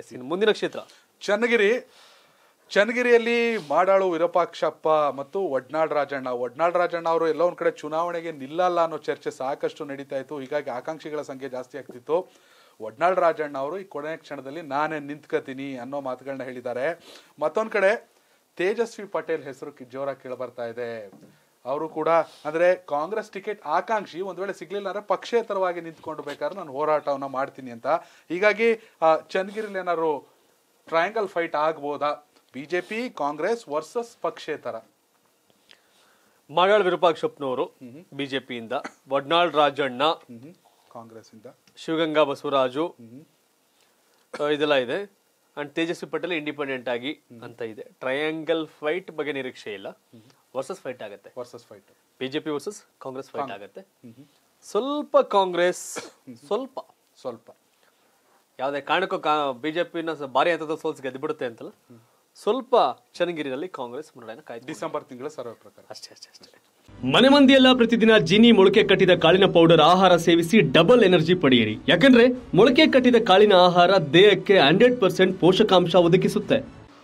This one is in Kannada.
ಎಸ್ ಇನ್ನು ಮುಂದಿನ ಕ್ಷೇತ್ರ ಚನ್ನಗಿರಿ ಚನ್ನಗಿರಿಯಲ್ಲಿ ಮಾಡಾಳು ವಿರೂಪಾಕ್ಷಪ್ಪ ಮತ್ತು ಒಡ್ನಾಳ್ ರಾಜಣ್ಣ ಒಡ್ನಾಳ್ ರಾಜಣ್ಣ ಅವರು ಎಲ್ಲ ಒಂದು ಕಡೆ ಚುನಾವಣೆಗೆ ನಿಲ್ಲಲ್ಲ ಅನ್ನೋ ಚರ್ಚೆ ಸಾಕಷ್ಟು ನಡೀತಾ ಇತ್ತು ಹೀಗಾಗಿ ಆಕಾಂಕ್ಷಿಗಳ ಸಂಖ್ಯೆ ಜಾಸ್ತಿ ಆಗ್ತಿತ್ತು ಒಡ್ನಾಳ್ ರಾಜಣ್ಣ ಅವರು ಈ ಕೊನೆಯ ಕ್ಷಣದಲ್ಲಿ ನಾನೇ ನಿಂತ್ಕತೀನಿ ಅನ್ನೋ ಮಾತುಗಳನ್ನ ಹೇಳಿದ್ದಾರೆ ಮತ್ತೊಂದು ಕಡೆ ತೇಜಸ್ವಿ ಪಟೇಲ್ ಹೆಸರು ಜೋರಾಗಿ ಕೇಳಿ ಬರ್ತಾ ಇದೆ ಅವರು ಕೂಡ ಅಂದ್ರೆ ಕಾಂಗ್ರೆಸ್ ಟಿಕೆಟ್ ಆಕಾಂಕ್ಷಿ ಒಂದು ವೇಳೆ ಸಿಗ್ಲಿಲ್ಲ ಅಂದ್ರೆ ಪಕ್ಷೇತರವಾಗಿ ನಿಂತ್ಕೊಂಡು ಬೇಕಾದ್ರೆ ನಾನು ಹೋರಾಟವನ್ನು ಮಾಡ್ತೀನಿ ಅಂತ ಹೀಗಾಗಿ ಚನ್ನಗಿರಿಲಿ ಏನಾದ್ರು ಟ್ರಯಾಂಗಲ್ ಫೈಟ್ ಆಗ್ಬೋದಾ ಬಿಜೆಪಿ ಕಾಂಗ್ರೆಸ್ ವರ್ಸಸ್ ಪಕ್ಷೇತರ ಮಾಡಾಳ್ ವಿರೂಪಾಕ್ಷಪ್ಪನವರು ಬಿಜೆಪಿಯಿಂದ ವಡ್ನಾಳ್ ರಾಜಣ್ಣ ಕಾಂಗ್ರೆಸ್ ಇಂದ ಶಿವಗಂಗಾ ಬಸವರಾಜು ಇದೆಲ್ಲ ಇದೆ ಅಂಡ್ ತೇಜಸ್ವಿ ಪಟೇಲ್ ಇಂಡಿಪೆಂಡೆಂಟ್ ಆಗಿ ಅಂತ ಇದೆ ಟ್ರಯಾಂಗಲ್ ಫೈಟ್ ಬಗ್ಗೆ ನಿರೀಕ್ಷೆ ಇಲ್ಲ ವರ್ಸಸ್ ಫೈಟ್ ಆಗುತ್ತೆ versus fight BJP versus Congress fight ಆಗುತ್ತೆ ಸ್ವಲ್ಪ ಕಾಂಗ್ರೆಸ್ ಸ್ವಲ್ಪ ಸ್ವಲ್ಪ ಯಾವುದೇ ಕಾರಣಕ್ಕೂ ಕಾ ಬಿಜೆಪಿನ ಭಾರಿ ಹಂತದ ಸೋಲ್ಸ್ ಬಿಡುತ್ತೆ ಅಂತಲ್ಲ ಸ್ವಲ್ಪ ಚನ್ನಗಿರಿನಲ್ಲಿ ಕಾಂಗ್ರೆಸ್ ಮುನ್ನಡೆಯನ್ನು ಕಾಯ್ದು ಡಿಸೆಂಬರ್ ತಿಂಗಳ ಸರ್ವ ಪ್ರಕಾರ ಅಷ್ಟೇ ಅಷ್ಟೇ ಅಷ್ಟೇ ಮನೆ ಮಂದಿಯೆಲ್ಲ ಪ್ರತಿದಿನ ಜೀನಿ ಮೊಳಕೆ ಕಟ್ಟಿದ ಕಾಳಿನ ಪೌಡರ್ ಆಹಾರ ಸೇವಿಸಿ ಡಬಲ್ ಎನರ್ಜಿ ಪಡೆಯಿರಿ ಯಾಕಂದ್ರೆ ಮೊಳಕೆ ಕಟ್ಟಿದ ಕಾಳಿನ ಆಹಾರ ದೇಹಕ್ಕೆ ಹಂಡ್ರೆಡ್ ಪರ್ಸೆಂಟ್ ಪೋಷಕಾಂಶ ಒದಗಿಸುತ್ತೆ